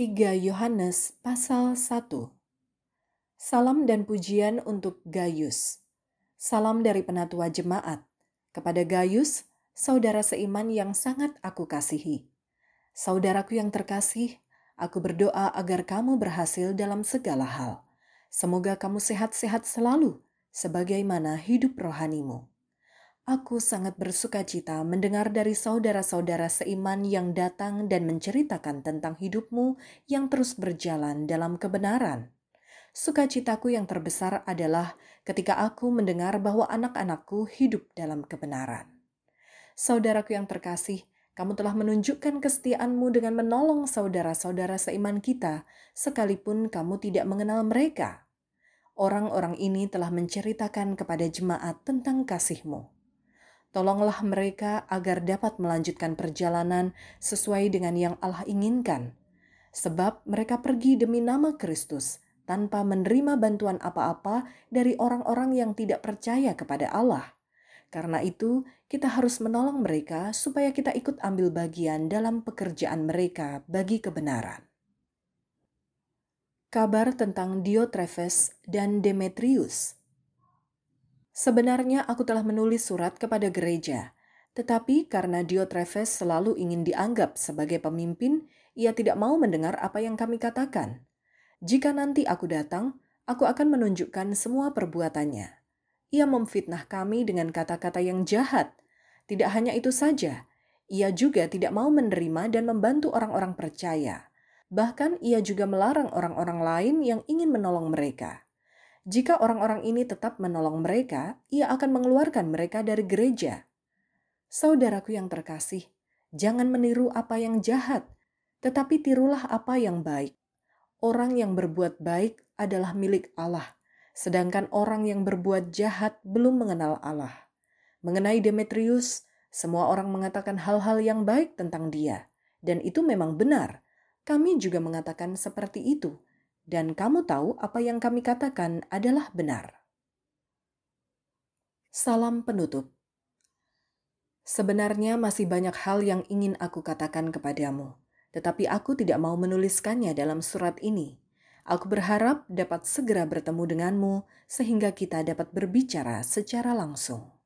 3 Yohanes pasal 1 Salam dan pujian untuk Gaius. Salam dari penatua jemaat kepada Gaius, saudara seiman yang sangat aku kasihi. Saudaraku yang terkasih, aku berdoa agar kamu berhasil dalam segala hal. Semoga kamu sehat-sehat selalu sebagaimana hidup rohanimu. Aku sangat bersuka cita mendengar dari saudara-saudara seiman yang datang dan menceritakan tentang hidupmu yang terus berjalan dalam kebenaran. Sukacitaku yang terbesar adalah ketika aku mendengar bahwa anak-anakku hidup dalam kebenaran. Saudaraku yang terkasih, kamu telah menunjukkan kesetiaanmu dengan menolong saudara-saudara seiman kita, sekalipun kamu tidak mengenal mereka. Orang-orang ini telah menceritakan kepada jemaat tentang kasihmu Tolonglah mereka agar dapat melanjutkan perjalanan sesuai dengan yang Allah inginkan, sebab mereka pergi demi nama Kristus tanpa menerima bantuan apa-apa dari orang-orang yang tidak percaya kepada Allah. Karena itu, kita harus menolong mereka supaya kita ikut ambil bagian dalam pekerjaan mereka bagi kebenaran. Kabar tentang Diotrephes dan Demetrius – Sebenarnya aku telah menulis surat kepada gereja, tetapi karena Diotrefes selalu ingin dianggap sebagai pemimpin, ia tidak mau mendengar apa yang kami katakan. Jika nanti aku datang, aku akan menunjukkan semua perbuatannya. Ia memfitnah kami dengan kata-kata yang jahat. Tidak hanya itu saja, ia juga tidak mau menerima dan membantu orang-orang percaya. Bahkan ia juga melarang orang-orang lain yang ingin menolong mereka. Jika orang-orang ini tetap menolong mereka, ia akan mengeluarkan mereka dari gereja. Saudaraku yang terkasih, jangan meniru apa yang jahat, tetapi tirulah apa yang baik. Orang yang berbuat baik adalah milik Allah, sedangkan orang yang berbuat jahat belum mengenal Allah. Mengenai Demetrius, semua orang mengatakan hal-hal yang baik tentang dia, dan itu memang benar. Kami juga mengatakan seperti itu, dan kamu tahu apa yang kami katakan adalah benar. Salam penutup. Sebenarnya masih banyak hal yang ingin aku katakan kepadamu, tetapi aku tidak mau menuliskannya dalam surat ini. Aku berharap dapat segera bertemu denganmu sehingga kita dapat berbicara secara langsung.